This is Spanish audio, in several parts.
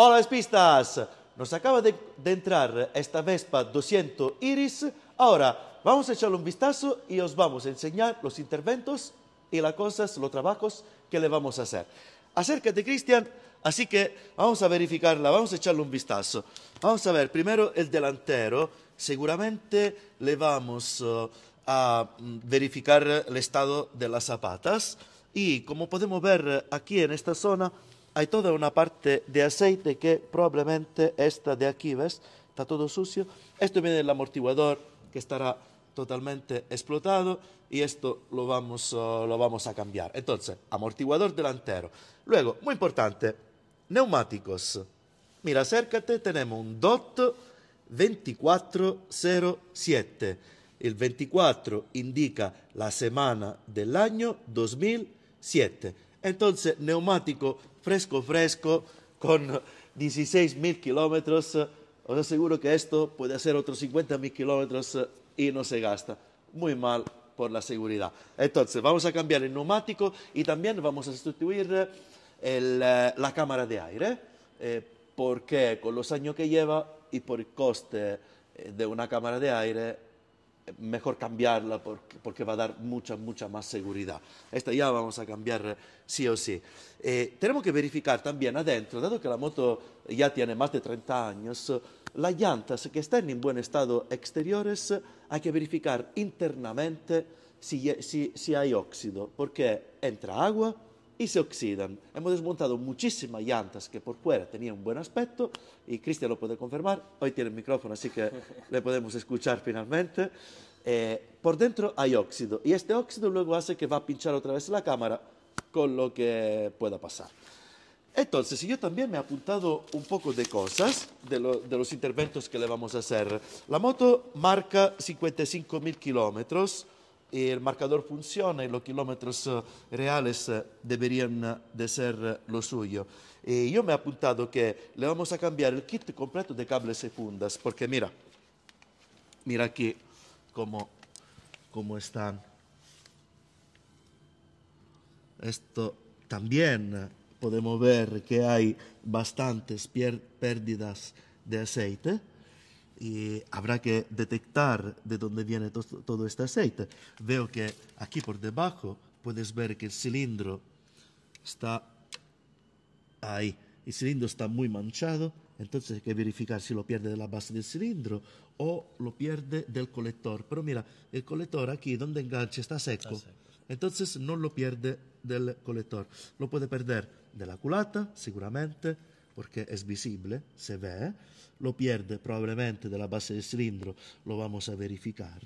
Hola espistas! nos acaba de, entrar esta Vespa 200 Iris. Ahora vamos a echarle un vistazo y os vamos a enseñar los interventos y las cosas, los trabajos que le vamos a hacer. de Cristian. Así que vamos a verificarla, vamos a echarle un vistazo. Vamos a ver primero el delantero. Seguramente le vamos uh, a mm, verificar el estado de las zapatas. Y como podemos ver aquí en esta zona, hay toda una parte de aceite que probablemente esta de aquí, ¿ves? Está todo sucio. Esto viene del amortiguador que estará totalmente explotado y esto lo vamos, uh, lo vamos a cambiar. Entonces, amortiguador delantero. Luego, muy importante, neumáticos. Mira, acércate, tenemos un DOT 2407. El 24 indica la semana del año 2007. Entonces, neumático fresco, fresco, con 16 mil kilómetros, os aseguro que esto puede hacer otros 50 mil kilómetros y no se gasta. Muy mal por la seguridad. Entonces, vamos a cambiar el neumático y también vamos a sustituir eh, eh, la cámara de aire, eh, porque con los años que lleva y por el coste de una cámara de aire mejor cambiarla porque, va a dar mucha, mucha más seguridad. Esta ya vamos a cambiar eh, sí o sí. Eh, tenemos que verificar también adentro, dado que la moto ya tiene más de 30 años, las llantas que estén en buen estado exteriores hay que verificar internamente si, si, si hay óxido, porque entra agua y se oxidan. Hemos desmontado muchísimas llantas que por fuera tenían un buen aspecto y Cristian lo puede confirmar. Hoy tiene el micrófono, así que le podemos escuchar finalmente. Eh, por dentro hay óxido y este óxido luego hace que va a pinchar otra vez la cámara con lo que pueda pasar. Entonces, si yo también me he apuntado un poco de cosas de, de los interventos que le vamos a hacer. La moto marca 55.000 kilómetros el marcador funciona y los kilómetros eh, reales eh, deberían eh, de ser lo suyo. Y yo me he apuntado que le vamos a cambiar el kit completo de cables y fundas, porque mira, mira aquí cómo están. Esto también podemos ver que hay bastantes pérdidas de aceite y habrá que detectar de dónde viene todo este aceite. Veo que aquí por debajo puedes ver que el cilindro está ahí. El cilindro está muy manchado, entonces hay que verificar si lo pierde de la base del cilindro o lo pierde del colector. Pero mira, el colector aquí donde enganche Está seco. Entonces no lo pierde del colector. Lo puede perder de la culata, seguramente, porque es visible, se ve, lo pierde probablemente de la base del cilindro, lo vamos a verificar.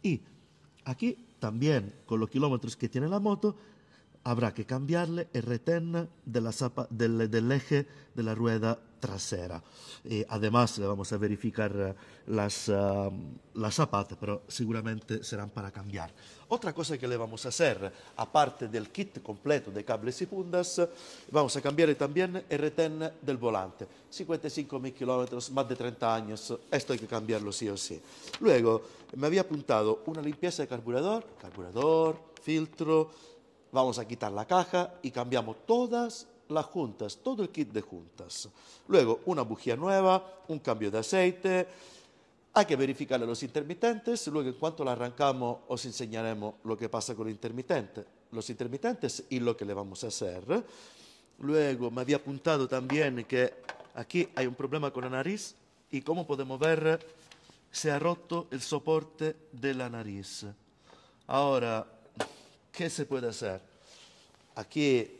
Y aquí también, con los kilómetros que tiene la moto, habrá que cambiarle el retén de la del eje de la rueda trasera. Y además vamos a verificar eh, las, las zapatas, pero seguramente serán para cambiar. Otra cosa que le vamos a hacer, aparte del kit completo de cables y fundas, vamos a cambiar también el retén del volante. 55.000 kilómetros, más de 30 años, esto hay que cambiarlo sí o sí. Luego, me había apuntado una limpieza de carburador, carburador, filtro, vamos a quitar la caja y cambiamos todas las juntas, todo el kit de juntas. Luego, una bujía nueva, un cambio de aceite. Hay que verificar los intermitentes, luego en cuanto la arrancamos os enseñaremos lo que pasa con el intermitente los intermitentes y lo que le vamos a hacer. Luego me había apuntado también que aquí hay un problema con la nariz y como podemos ver se ha roto el soporte de la nariz. Ahora, ¿qué se puede hacer? Aquí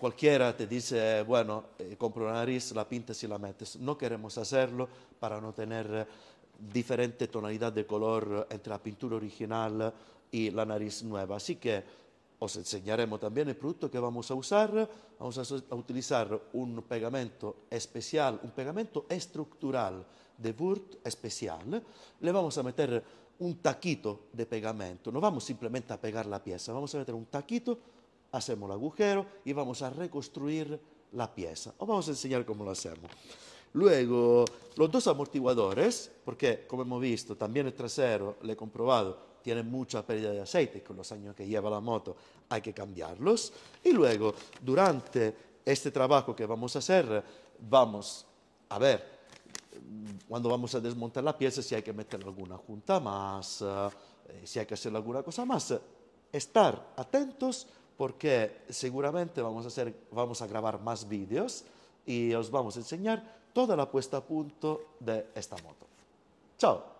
cualquiera te dice, bueno, eh, compro la nariz, la pintas y la metes. No queremos hacerlo para no tener eh, diferente tonalidad de color entre la pintura original y la nariz nueva. Así que os enseñaremos también el producto que vamos a usar. Vamos a, utilizar un pegamento especial, un pegamento estructural de Wurt especial. Le vamos a meter un taquito de pegamento. No vamos simplemente a pegar la pieza, vamos a meter un taquito hacemos el agujero y vamos a reconstruir la pieza. Os vamos a enseñar cómo lo hacemos. Luego, los dos amortiguadores, porque como hemos visto, también el trasero, le he comprobado, tiene mucha pérdida de aceite, con los años que lleva la moto hay que cambiarlos. Y luego, durante este trabajo que vamos a hacer, vamos a ver, cuando vamos a desmontar la pieza, si hay que meter alguna junta más, eh, si hay que hacer alguna cosa más, estar atentos porque seguramente vamos a, hacer, vamos a grabar más vídeos y os vamos a enseñar toda la puesta a punto de esta moto. Chao.